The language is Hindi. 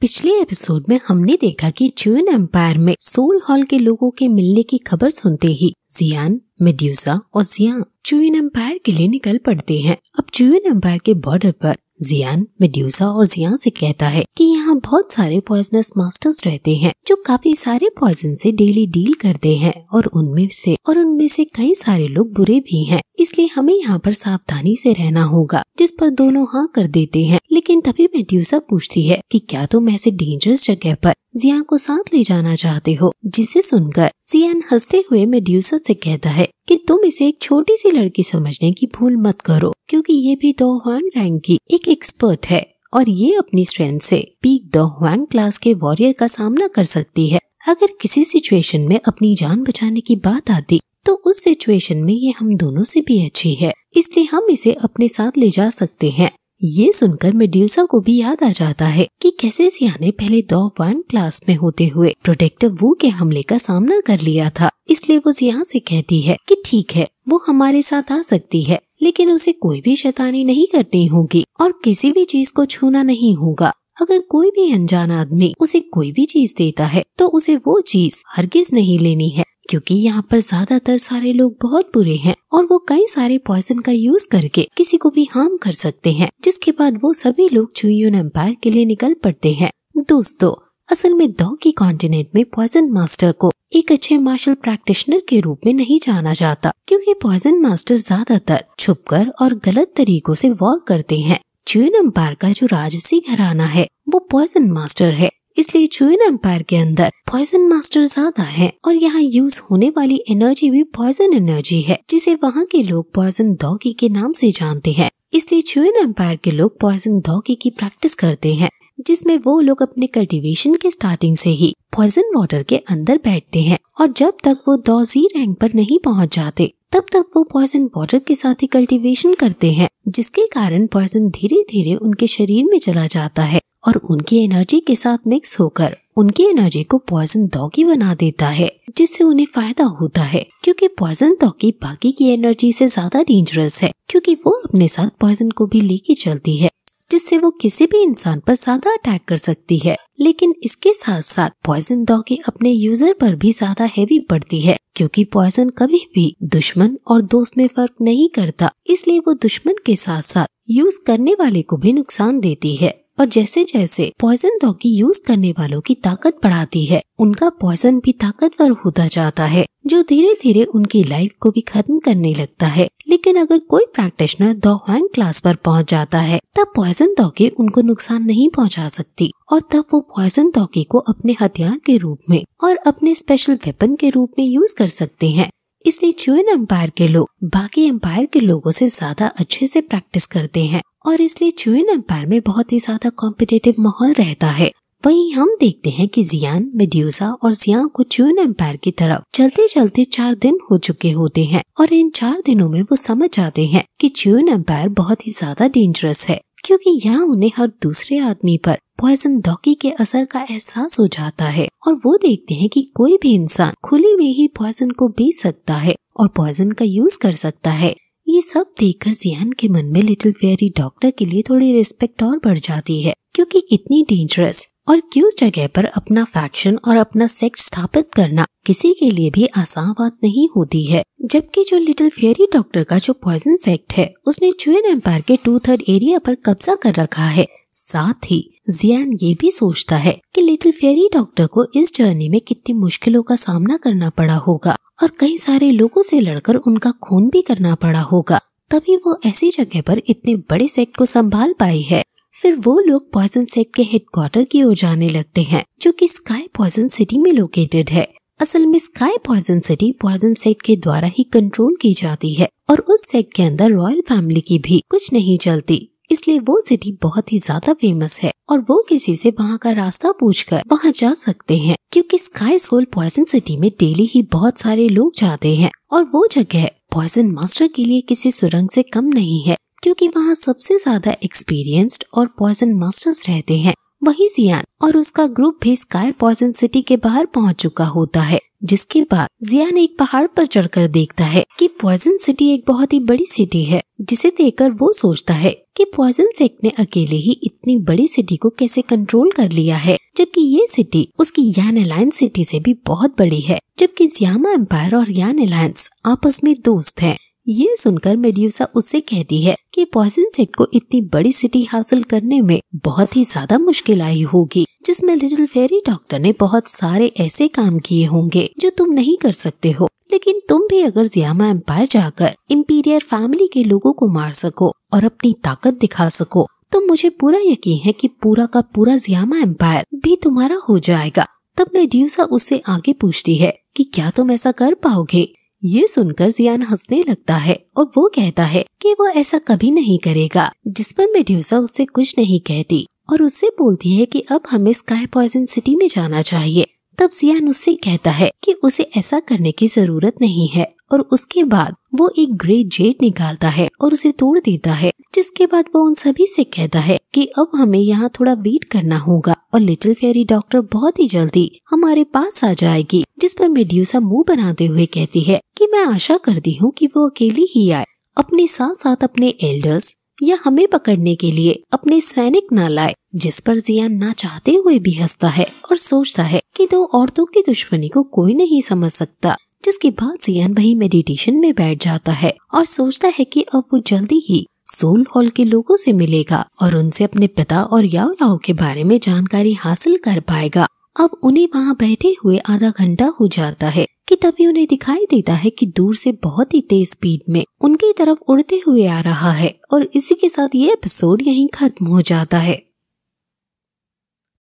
पिछले एपिसोड में हमने देखा कि चुन एम्पायर में सोल हॉल के लोगों के मिलने की खबर सुनते ही जियान मेड्यूसा और जिया चुइन एम्पायर के लिए निकल पड़ते हैं अब चुइन एम्पायर के बॉर्डर पर जियान मेड्यूसा और जिया से कहता है कि यहाँ बहुत सारे पॉइजनस मास्टर्स रहते हैं जो काफी सारे पॉइजन से डेली डील करते हैं और उनमें से और उनमें से कई सारे लोग बुरे भी हैं इसलिए हमें यहाँ पर सावधानी से रहना होगा जिस पर दोनों हाँ कर देते हैं लेकिन तभी मेड्यूसा पूछती है कि क्या तुम ऐसे डेंजरस जगह पर जिया को साथ ले जाना चाहते हो जिसे सुनकर सियान हंसते हुए मेड्यूसा से कहता है कि तुम इसे एक छोटी सी लड़की समझने की भूल मत करो क्योंकि ये भी दो हुआंग रैंक की एक एक्सपर्ट है और ये अपनी स्ट्रेंथ से पीक दो हुआंग क्लास के वॉरियर का सामना कर सकती है अगर किसी सिचुएशन में अपनी जान बचाने की बात आती तो उस सिचुएशन में ये हम दोनों से भी अच्छी है इसलिए हम इसे अपने साथ ले जा सकते हैं ये सुनकर मेड्यूसा को भी याद आ जाता है कि कैसे ने पहले दो वन क्लास में होते हुए प्रोटेक्टर वो के हमले का सामना कर लिया था इसलिए वो सिया से कहती है कि ठीक है वो हमारे साथ आ सकती है लेकिन उसे कोई भी शैतानी नहीं करनी होगी और किसी भी चीज को छूना नहीं होगा अगर कोई भी अनजान आदमी उसे कोई भी चीज देता है तो उसे वो चीज हरगिज नहीं लेनी है क्योंकि यहाँ पर ज्यादातर सारे लोग बहुत बुरे हैं और वो कई सारे पॉइजन का यूज करके किसी को भी हार्म कर सकते हैं जिसके बाद वो सभी लोग चुईन एम्पायर के लिए निकल पड़ते हैं दोस्तों असल में दो की कॉन्टिनेंट में पॉइजन मास्टर को एक अच्छे मार्शल प्रैक्टिशनर के रूप में नहीं जाना जाता क्योंकि पॉइजन मास्टर ज्यादातर छुपकर और गलत तरीकों से वॉर करते हैं चुन एम्पायर का जो राजसी घराना है वो पॉइजन मास्टर है इसलिए चुएन एम्पायर के अंदर पॉइजन मास्टर ज्यादा है और यहाँ यूज होने वाली एनर्जी भी पॉइजन एनर्जी है जिसे वहाँ के लोग पॉइजन डॉगी के नाम से जानते हैं इसलिए चुएन एम्पायर के लोग पॉइजन डॉगी की प्रैक्टिस करते हैं जिसमें वो लोग अपने कल्टीवेशन के स्टार्टिंग से ही पॉइजन वाटर के अंदर बैठते हैं और जब तक वो दो जी रैंक पर नहीं पहुंच जाते तब तक वो पॉइजन वाटर के साथ ही कल्टीवेशन करते हैं जिसके कारण पॉइजन धीरे धीरे उनके शरीर में चला जाता है और उनकी एनर्जी के साथ मिक्स होकर उनकी एनर्जी को पॉइजन डॉगी बना देता है जिससे उन्हें फायदा होता है क्योंकि पॉइजन डॉगी बाकी की एनर्जी से ज्यादा डेंजरस है क्योंकि वो अपने साथ पॉइजन को भी लेके चलती है जिससे वो किसी भी इंसान पर ज्यादा अटैक कर सकती है लेकिन इसके साथ साथ पॉइजन डॉगी अपने यूजर पर भी ज्यादा हैवी पड़ती है क्योंकि पॉइजन कभी भी दुश्मन और दोस्त में फर्क नहीं करता इसलिए वो दुश्मन के साथ साथ यूज करने वाले को भी नुकसान देती है और जैसे जैसे पॉइजन डॉगी यूज करने वालों की ताकत बढ़ाती है उनका पॉइजन भी ताकतवर होता जाता है जो धीरे धीरे उनकी लाइफ को भी खत्म करने लगता है लेकिन अगर कोई प्रैक्टिशनर दो क्लास पर पहुंच जाता है तब पॉइजन दौके उनको नुकसान नहीं पहुंचा सकती और तब वो पॉइजन दौके को अपने हथियार के रूप में और अपने स्पेशल वेपन के रूप में यूज कर सकते हैं इसलिए चुइन एम्पायर के लोग बाकी एम्पायर के लोगों से ज्यादा अच्छे से प्रैक्टिस करते हैं और इसलिए चुएन एम्पायर में बहुत ही ज्यादा कॉम्पिटेटिव माहौल रहता है वहीं हम देखते हैं कि जियान मेड्यूसा और जिया को चून एम्पायर की तरफ चलते चलते चार दिन हो चुके होते हैं और इन चार दिनों में वो समझ आते हैं कि चून एम्पायर बहुत ही ज्यादा डेंजरस है क्योंकि यहाँ उन्हें हर दूसरे आदमी पर पॉइजन डॉकी के असर का एहसास हो जाता है और वो देखते हैं कि कोई भी इंसान खुले में ही पॉइजन को बेच सकता है और पॉइजन का यूज कर सकता है ये सब देखकर जियान के मन में लिटिल फेयरी डॉक्टर के लिए थोड़ी रिस्पेक्ट और बढ़ जाती है क्योंकि इतनी डेंजरस और क्यों जगह पर अपना फैक्शन और अपना सेक्ट स्थापित करना किसी के लिए भी आसान बात नहीं होती है जबकि जो लिटिल फेयरी डॉक्टर का जो पॉइजन सेक्ट है उसने चुएन एम्पायर के टू थर्ड एरिया पर कब्जा कर रखा है साथ ही जियान ये भी सोचता है कि लिटिल फेरी डॉक्टर को इस जर्नी में कितनी मुश्किलों का सामना करना पड़ा होगा और कई सारे लोगों से लड़कर उनका खून भी करना पड़ा होगा तभी वो ऐसी जगह पर इतने बड़े सेट को संभाल पाई है फिर वो लोग पॉइजन सेट के हेडक्वार्टर की ओर जाने लगते हैं जो कि स्काई पॉइजन सिटी में लोकेटेड है असल में sky poison city poison sect के द्वारा ही कंट्रोल की जाती है और उस सेट के अंदर रॉयल फैमिली की भी कुछ नहीं चलती इसलिए वो सिटी बहुत ही ज्यादा फेमस है और वो किसी से वहाँ का रास्ता पूछकर वहाँ जा सकते हैं क्योंकि स्काई स्कूल पॉइजन सिटी में डेली ही बहुत सारे लोग जाते हैं और वो जगह पॉइजन मास्टर के लिए किसी सुरंग से कम नहीं है क्योंकि वहाँ सबसे ज्यादा एक्सपीरियंस्ड और पॉइजन मास्टर्स रहते हैं वही जियान और उसका ग्रुप भी स्काई पॉइजन सिटी के बाहर पहुंच चुका होता है जिसके बाद जियान एक पहाड़ पर चढ़कर देखता है कि पॉइजन सिटी एक बहुत ही बड़ी सिटी है जिसे देखकर वो सोचता है कि पॉइजन सेक्ट ने अकेले ही इतनी बड़ी सिटी को कैसे कंट्रोल कर लिया है जबकि ये सिटी उसकी यान अलायंस सिटी से भी बहुत बड़ी है जबकि जियामा एम्पायर और यान अलायंस आपस में दोस्त है ये सुनकर मेड्यूसा उससे कहती है कि पॉइजन सेट को इतनी बड़ी सिटी हासिल करने में बहुत ही ज्यादा मुश्किल आई होगी जिसमें लिटिल फेरी डॉक्टर ने बहुत सारे ऐसे काम किए होंगे जो तुम नहीं कर सकते हो लेकिन तुम भी अगर जियामा एम्पायर जाकर इम्पीरियर फैमिली के लोगों को मार सको और अपनी ताकत दिखा सको तो मुझे पूरा यकीन है कि पूरा का पूरा जियामा एम्पायर भी तुम्हारा हो जाएगा तब मेड्यूसा उससे आगे पूछती है कि क्या तुम ऐसा कर पाओगे ये सुनकर जियान हंसने लगता है और वो कहता है कि वो ऐसा कभी नहीं करेगा जिस पर मेड्यूसा उससे कुछ नहीं कहती और उससे बोलती है कि अब हमें स्काई पॉइजन सिटी में जाना चाहिए तब जियान उससे कहता है कि उसे ऐसा करने की जरूरत नहीं है और उसके बाद वो एक ग्रे जेट निकालता है और उसे तोड़ देता है जिसके बाद वो उन सभी से कहता है कि अब हमें यहाँ थोड़ा वेट करना होगा और लिटिल फेरी डॉक्टर बहुत ही जल्दी हमारे पास आ जाएगी जिस पर मेड्यूसा मुंह बनाते हुए कहती है कि मैं आशा करती हूँ कि वो अकेली ही आए अपने साथ साथ अपने एल्डर्स या हमें पकड़ने के लिए अपने सैनिक ना लाए जिस पर जिया ना चाहते हुए भी हंसता है और सोचता है कि दो औरतों की दुश्मनी को कोई नहीं समझ सकता जिसके बाद जियान वही मेडिटेशन में बैठ जाता है और सोचता है कि अब वो जल्दी ही सोल हॉल के लोगों से मिलेगा और उनसे अपने पिता और याओ के बारे में जानकारी हासिल कर पाएगा अब उन्हें वहाँ बैठे हुए आधा घंटा हो जाता है कि तभी उन्हें दिखाई देता है कि दूर से बहुत ही तेज स्पीड में उनकी तरफ उड़ते हुए आ रहा है और इसी के साथ ये एपिसोड यहीं खत्म हो जाता है